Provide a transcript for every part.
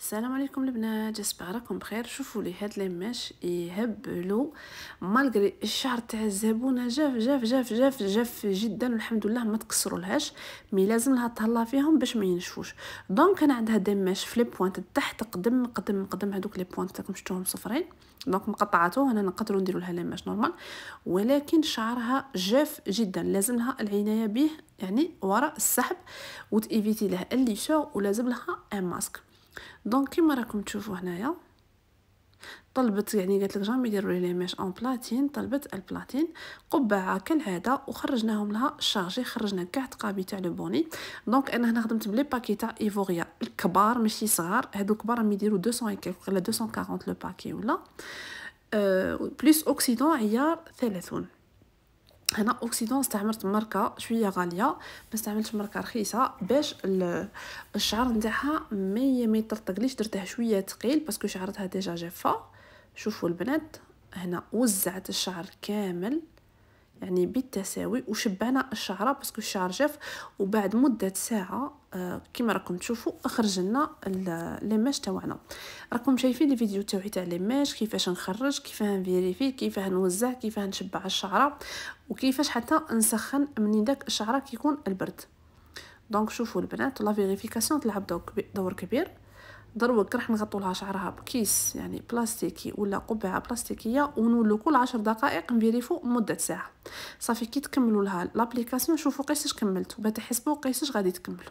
السلام عليكم البنات جسبي راكم بخير شوفوا لي هاد ليماش يهبلوا مالغري الشعر تاع الزبونه جاف جاف جاف جاف جاف جدا والحمد لله ما لهاش مي لازم لها تهلا فيهم باش ما ينشفوش دونك انا عندها دماش في لي بوينت تحت قدم قدم قدم هذوك لي بوينت راكم شفتوهم صفرين دونك مقطعاته هنا نقدروا نديروا لها ليماش نورمال ولكن شعرها جاف جدا لازم لها العنايه به يعني وراء السحب وتيفيتي لها الليشو ولازم لها ان ماسك دونك كيما راكم تشوفوا هنايا طلبت يعني قالت لك جامي ديروا لي ميش اون بلاتين طلبت البلاتين قبعه كالعاده وخرجناهم لها شارجي خرجنا كاع تقابي تاع لو بوني دونك انا هنا خدمت بلي باكي تاع ايفوريا الكبار ماشي صغار هادو كبار راهم يديروا 200 ولا 240 لو باكي ولا أه بليس اوكسيدون عيار 30 هنا اوكسيدون استعملت ماركه شويه غاليه ما استعملتش ماركه رخيصه باش الشعر نتاعها ما ما يطرطقليش درته شويه ثقيل باسكو شعرتها ديجا جافه شوفوا البنات هنا وزعت الشعر كامل يعني بالتساوي وشبعنا الشعره باسكو الشعر جاف وبعد مده ساعه كما راكم تشوفوا خرج لنا ليماج تاعنا راكم شايفين الفيديو تاعي تاع لي ليماج كيفاش نخرج كيفاه نفيريفي كيفاه نوزع كيفاه نشبع الشعره وكيفاش حتى نسخن منين داك الشعره كيكون البرد دونك شوفوا البنات لا فيريفيكاسيون تلعب دور كبير دروك راح نغطوا لها شعرها بكيس يعني بلاستيكي ولا قبعه بلاستيكيه ونولو كل عشر دقائق نفيريفو مده ساعه صافي كي تكملوا لها لابليكاسيون شوفوا قيسش كملتوا باه تحسبوا قيسش غادي تكملوا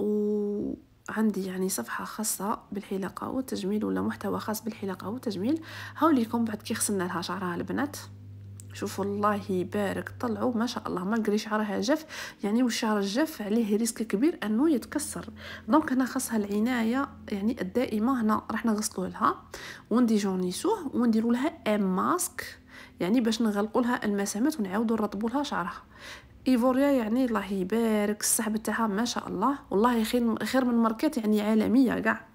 وعندي يعني صفحة خاصة بالحلاقة والتجميل ولا محتوى خاص بالحلاقة والتجميل هاوليكم بعد كي غسلنا لها شعرها البنات شوفوا الله يبارك طلعوا ما شاء الله ما قري شعرها جف يعني والشعر الجاف عليه ريسك كبير انه يتكسر دونك هنا خاصها العنايه يعني الدائمه هنا راح نغسلوا لها ونديجونيسوه ونديروا لها ماسك يعني باش نغلقوا لها المسامات ونعاودوا نرطبوا لها شعرها ايفوريا يعني الله يبارك الصحب تاعها ما شاء الله والله خير خير من ماركات يعني عالميه كاع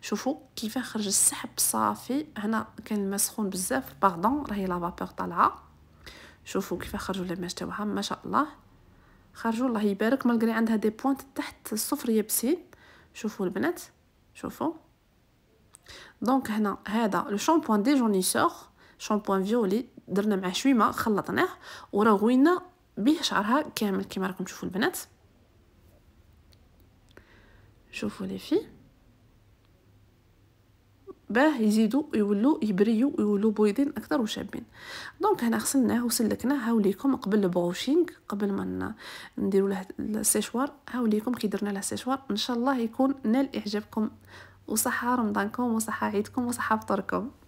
شوفوا كيف خرج السحب صافي هنا كان الماء سخون بزاف باردون راهي لافابور طالعه شوفوا كيف خرجوا الماج تاعها ما شاء الله خرجوا الله يبارك مالغري عندها دي بوينت تحت الصفر يابسين شوفوا البنات شوفوا دونك هنا هذا لو شامبوان دي جونيسور شامبوان فيولي درنا معاه ما خلطناه وراه غوينا به شعرها كامل كما راكم تشوفوا البنات شوفوا لي في باه يزيدوا يولوا يبريو ويولوا بويضين اكثر وشابين دونك هنا غسلناه وسلكناه هاوليكم قبل البروشينغ قبل ما نديروا له السيشوار هاوليكم كي درنا له السيشوار ان شاء الله يكون نال اعجابكم وصحه رمضانكم وصحه عيدكم وصحه فطركم